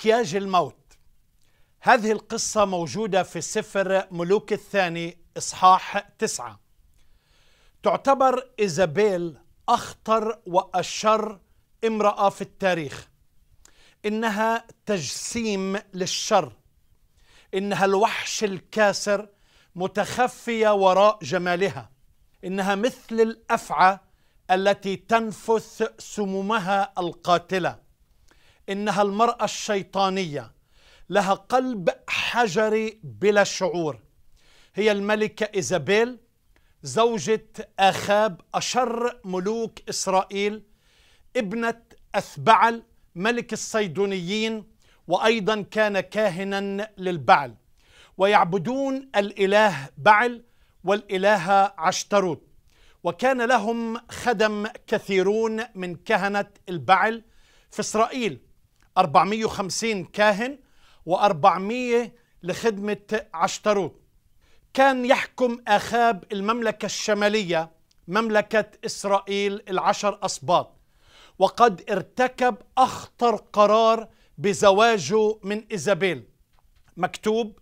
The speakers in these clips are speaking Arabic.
مكياج الموت هذه القصة موجودة في سفر ملوك الثاني إصحاح تسعة تعتبر إيزابيل أخطر وأشر امرأة في التاريخ إنها تجسيم للشر إنها الوحش الكاسر متخفية وراء جمالها إنها مثل الأفعى التي تنفث سمومها القاتله إنها المرأة الشيطانية لها قلب حجري بلا شعور هي الملكة إيزابيل زوجة آخاب أشر ملوك إسرائيل ابنة أثبعل ملك الصيدونيين وأيضا كان كاهنا للبعل ويعبدون الإله بعل والإلهة عشتروت وكان لهم خدم كثيرون من كهنة البعل في إسرائيل 450 كاهن و400 لخدمة عشتروت كان يحكم أخاب المملكة الشمالية مملكة إسرائيل العشر أصباط وقد ارتكب أخطر قرار بزواجه من إيزابيل مكتوب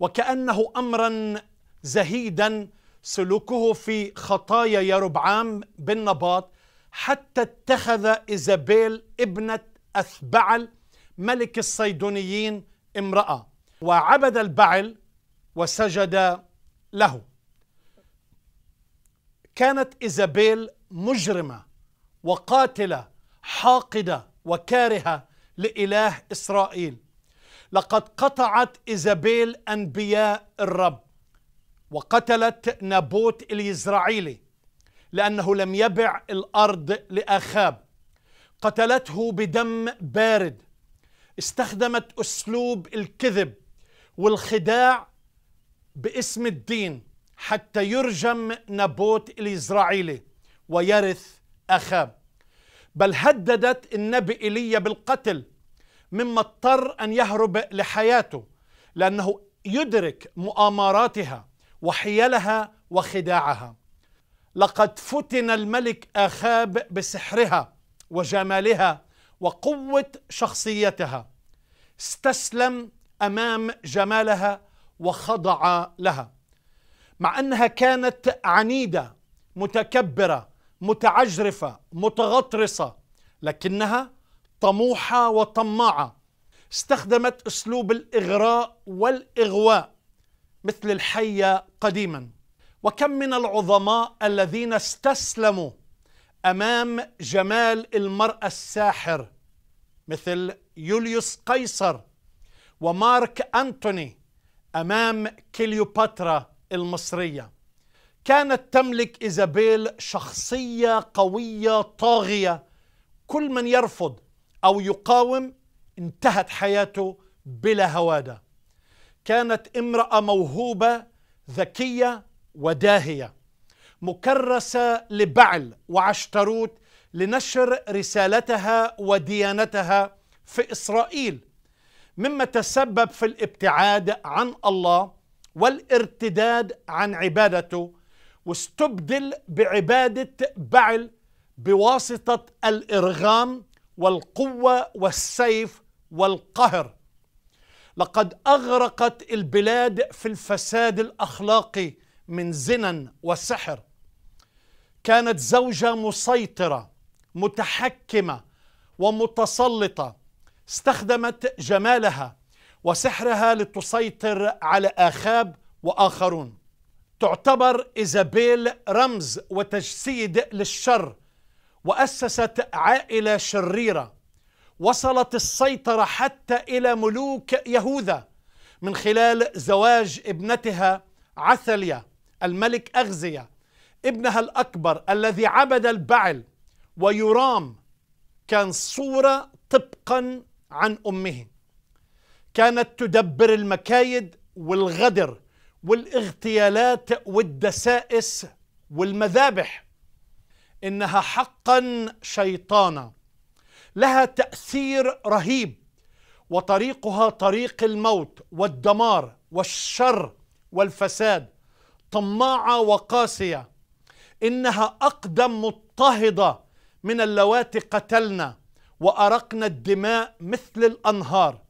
وكأنه أمرا زهيدا سلوكه في خطايا يربعام بن نباط حتى اتخذ إيزابيل ابنة أثبعل ملك الصيدونيين امرأة وعبد البعل وسجد له كانت إيزابيل مجرمة وقاتلة حاقدة وكارهة لإله إسرائيل لقد قطعت إيزابيل أنبياء الرب وقتلت نابوت اليزرعيلي لأنه لم يبع الأرض لآخاب قتلته بدم بارد استخدمت اسلوب الكذب والخداع باسم الدين حتى يرجم نبوت الاسرائيلي ويرث اخاب بل هددت النبي إيليا بالقتل مما اضطر أن يهرب لحياته لأنه يدرك مؤامراتها وحيلها وخداعها لقد فتن الملك آخاب بسحرها وجمالها وقوة شخصيتها استسلم أمام جمالها وخضع لها مع أنها كانت عنيدة متكبرة متعجرفة متغطرسة لكنها طموحة وطماعة استخدمت أسلوب الإغراء والإغواء مثل الحية قديما وكم من العظماء الذين استسلموا امام جمال المراه الساحر مثل يوليوس قيصر ومارك انتوني امام كليوباترا المصريه كانت تملك ايزابيل شخصيه قويه طاغيه كل من يرفض او يقاوم انتهت حياته بلا هواده كانت امراه موهوبه ذكيه وداهيه مكرسة لبعل وعشتروت لنشر رسالتها وديانتها في إسرائيل مما تسبب في الابتعاد عن الله والارتداد عن عبادته واستبدل بعبادة بعل بواسطة الإرغام والقوة والسيف والقهر لقد أغرقت البلاد في الفساد الأخلاقي من زنا وسحر كانت زوجة مسيطرة متحكمة ومتسلطة استخدمت جمالها وسحرها لتسيطر على آخاب وآخرون تعتبر إيزابيل رمز وتجسيد للشر وأسست عائلة شريرة وصلت السيطرة حتى إلى ملوك يهوذا من خلال زواج ابنتها عثليا الملك أغزية ابنها الأكبر الذي عبد البعل ويرام كان صورة طبقا عن أمه كانت تدبر المكايد والغدر والاغتيالات والدسائس والمذابح إنها حقا شيطانة لها تأثير رهيب وطريقها طريق الموت والدمار والشر والفساد طماعة وقاسية إنها أقدم مضطهدة من اللواتي قتلنا وأرقنا الدماء مثل الأنهار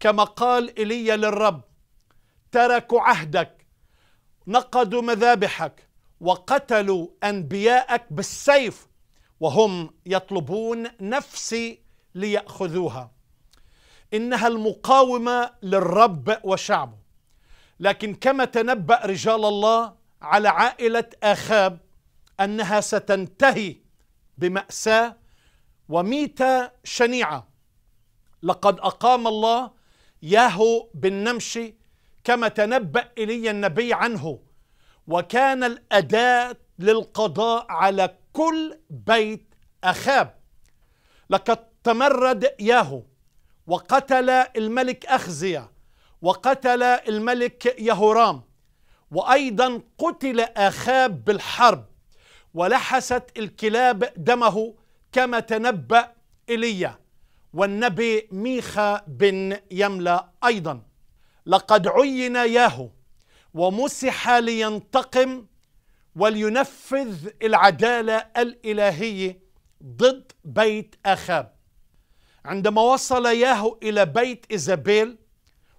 كما قال إيليا للرب تركوا عهدك نقضوا مذابحك وقتلوا أنبياءك بالسيف وهم يطلبون نفسي ليأخذوها إنها المقاومة للرب وشعبه لكن كما تنبأ رجال الله على عائلة آخاب انها ستنتهي بماساه وميته شنيعه لقد اقام الله ياهو بن نمشي كما تنبأ إلي النبي عنه وكان الأداة للقضاء على كل بيت أخاب لقد تمرد ياهو وقتل الملك أخزية وقتل الملك يهورام وأيضا قتل أخاب بالحرب ولحست الكلاب دمه كما تنبأ إيليا والنبي ميخا بن يملا أيضا لقد عين ياهو ومسح لينتقم ولينفذ العدالة الإلهية ضد بيت أخاب عندما وصل ياهو إلى بيت إيزابيل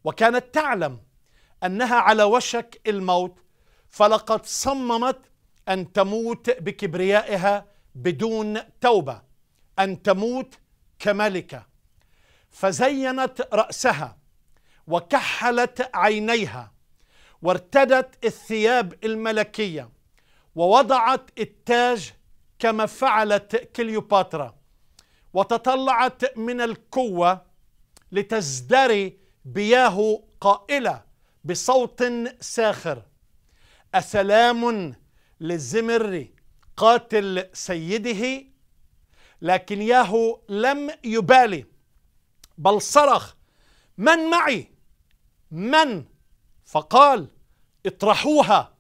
وكانت تعلم أنها على وشك الموت فلقد صممت أن تموت بكبريائها بدون توبة أن تموت كملكة فزينت رأسها وكحلت عينيها وارتدت الثياب الملكية ووضعت التاج كما فعلت كليوباترا وتطلعت من القوة لتزدري بياه قائلة بصوت ساخر أسلام للزمري قاتل سيده لكن ياهو لم يبالي بل صرخ من معي من فقال اطرحوها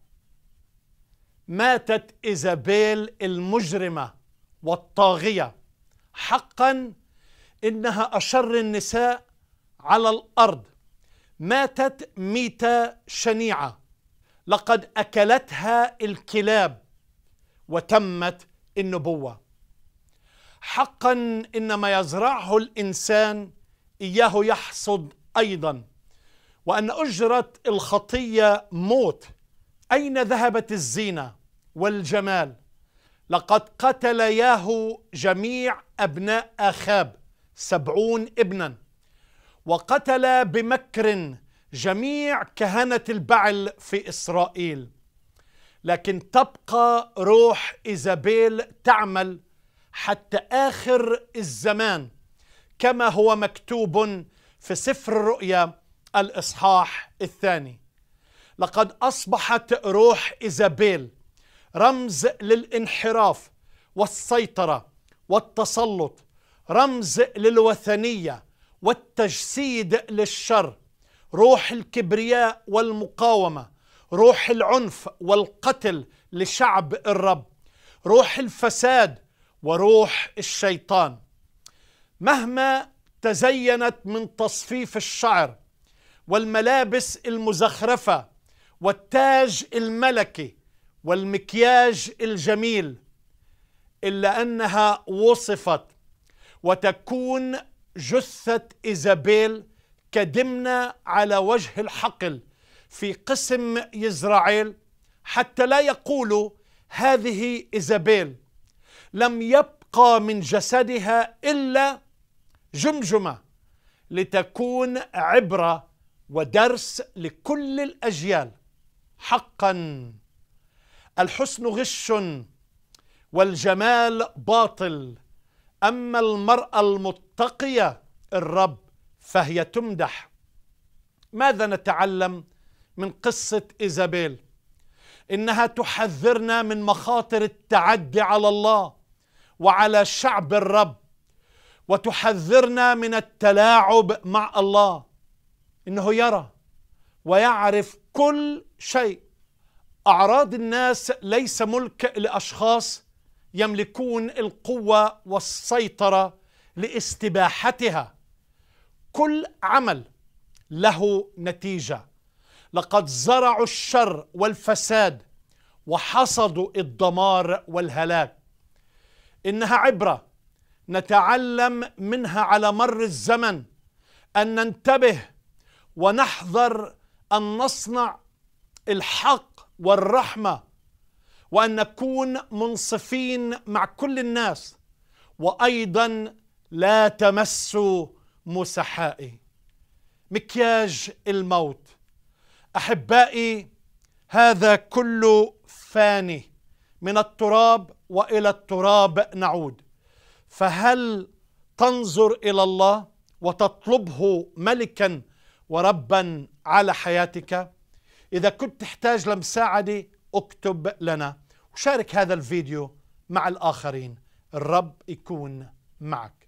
ماتت ايزابيل المجرمه والطاغيه حقا انها اشر النساء على الارض ماتت ميته شنيعه لقد اكلتها الكلاب وتمت النبوه حقا ان ما يزرعه الانسان اياه يحصد ايضا وان اجره الخطيه موت اين ذهبت الزينه والجمال لقد قتل ياهو جميع ابناء اخاب سبعون ابنا وقتل بمكر جميع كهنة البعل في إسرائيل لكن تبقى روح إيزابيل تعمل حتى آخر الزمان كما هو مكتوب في سفر الرؤيا الإصحاح الثاني لقد أصبحت روح إيزابيل رمز للانحراف والسيطرة والتسلط رمز للوثنية والتجسيد للشر روح الكبرياء والمقاومه روح العنف والقتل لشعب الرب روح الفساد وروح الشيطان مهما تزينت من تصفيف الشعر والملابس المزخرفه والتاج الملكي والمكياج الجميل الا انها وصفت وتكون جثه ايزابيل كدمنا على وجه الحقل في قسم يزرعيل حتى لا يقولوا هذه إيزابيل لم يبقى من جسدها إلا جمجمة لتكون عبرة ودرس لكل الأجيال حقا الحسن غش والجمال باطل أما المرأة المتقية الرب فهي تمدح ماذا نتعلم من قصة إيزابيل إنها تحذرنا من مخاطر التعدي على الله وعلى شعب الرب وتحذرنا من التلاعب مع الله إنه يرى ويعرف كل شيء أعراض الناس ليس ملك لأشخاص يملكون القوة والسيطرة لاستباحتها كل عمل له نتيجه لقد زرعوا الشر والفساد وحصدوا الدمار والهلاك انها عبره نتعلم منها على مر الزمن ان ننتبه ونحذر ان نصنع الحق والرحمه وان نكون منصفين مع كل الناس وايضا لا تمسوا مسحائي مكياج الموت احبائي هذا كله فاني من التراب والى التراب نعود فهل تنظر الى الله وتطلبه ملكا وربا على حياتك اذا كنت تحتاج لمساعده اكتب لنا وشارك هذا الفيديو مع الاخرين الرب يكون معك